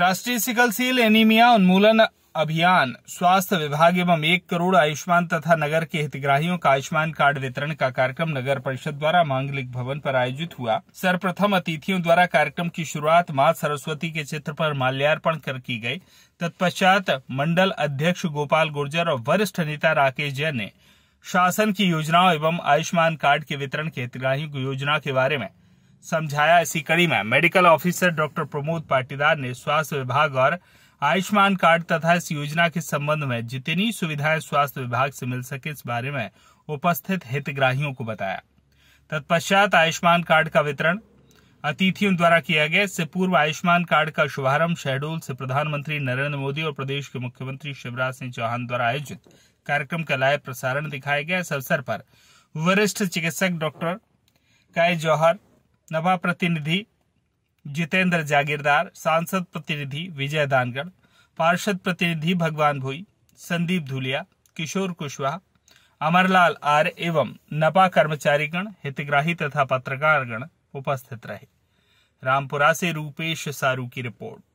राष्ट्रीय sickle cell anaemia उन्मूलन अभियान स्वास्थ्य विभाग एवं एक करोड़ आयुष्मान तथा नगर के हितग्राहियों का आयुष्मान कार्ड वितरण का कार्यक्रम नगर परिषद द्वारा मांगलिक भवन पर आयोजित हुआ सर्वप्रथम अतिथियों द्वारा कार्यक्रम की शुरुआत माँ सरस्वती के चित्र पर माल्यार्पण कर की गई तत्पश्चात मंडल अध्यक्ष गोपाल गुर्जर और वरिष्ठ नेता राकेश जैन ने शासन की योजनाओं एवं आयुष्मान कार्ड के वितरण के हितग्राहियों की योजना के बारे में समझाया इसी कड़ी में medical officer doctor Pramod Patidar ने स्वास्थ्य विभाग और आयुष्मान कार्ड तथा इस योजना के संबंध में जितनी सुविधाएं स्वास्थ्य विभाग से मिल सके इस बारे में उपस्थित हितग्राहियों को बताया तत्पश्चात आयुष्मान कार्ड का वितरण अतिथियों द्वारा किया गया इससे पूर्व आयुष्मान कार्ड का शुभारंभ शहडोल से प्रधानमंत्री नरेंद्र मोदी और प्रदेश के मुख्यमंत्री शिवराज सिंह चौहान द्वारा आयोजित कार्यक्रम का लाइव प्रसारण दिखाया गया इस अवसर पर वरिष्ठ चिकित्सक डॉक्टर काय जौहर नवा प्रतिनिधि जितेंद्र जागीरदार सांसद प्रतिनिधि विजय दानगढ़ पार्षद प्रतिनिधि भगवान भोई संदीप धुलिया किशोर कुशवाहा अमरलाल आर्य एवं नपा कर्मचारीगण हितग्राही तथा पत्रकारगण उपस्थित रहे रामपुरा से रूपेश सारू की रिपोर्ट